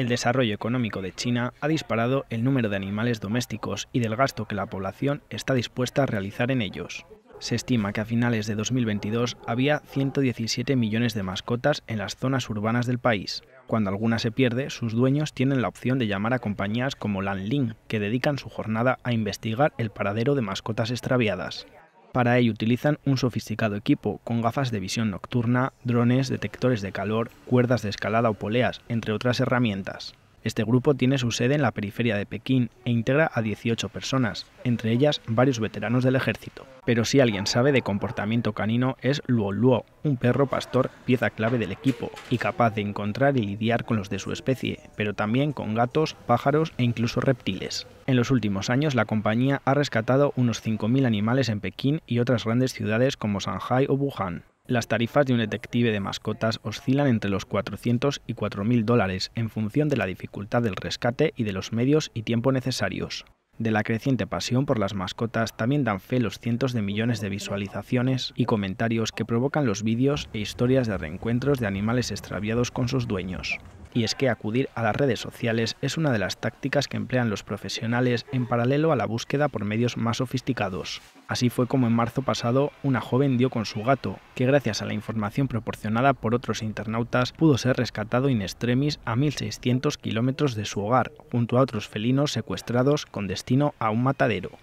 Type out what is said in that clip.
El desarrollo económico de China ha disparado el número de animales domésticos y del gasto que la población está dispuesta a realizar en ellos. Se estima que a finales de 2022 había 117 millones de mascotas en las zonas urbanas del país. Cuando alguna se pierde, sus dueños tienen la opción de llamar a compañías como Lanling, que dedican su jornada a investigar el paradero de mascotas extraviadas. Para ello utilizan un sofisticado equipo con gafas de visión nocturna, drones, detectores de calor, cuerdas de escalada o poleas, entre otras herramientas. Este grupo tiene su sede en la periferia de Pekín e integra a 18 personas, entre ellas varios veteranos del ejército. Pero si alguien sabe de comportamiento canino es Luo Luo, un perro pastor pieza clave del equipo y capaz de encontrar y lidiar con los de su especie, pero también con gatos, pájaros e incluso reptiles. En los últimos años la compañía ha rescatado unos 5.000 animales en Pekín y otras grandes ciudades como Shanghai o Wuhan. Las tarifas de un detective de mascotas oscilan entre los 400 y 4.000 dólares en función de la dificultad del rescate y de los medios y tiempo necesarios. De la creciente pasión por las mascotas también dan fe los cientos de millones de visualizaciones y comentarios que provocan los vídeos e historias de reencuentros de animales extraviados con sus dueños y es que acudir a las redes sociales es una de las tácticas que emplean los profesionales en paralelo a la búsqueda por medios más sofisticados. Así fue como en marzo pasado una joven dio con su gato, que gracias a la información proporcionada por otros internautas pudo ser rescatado in extremis a 1.600 kilómetros de su hogar, junto a otros felinos secuestrados con destino a un matadero.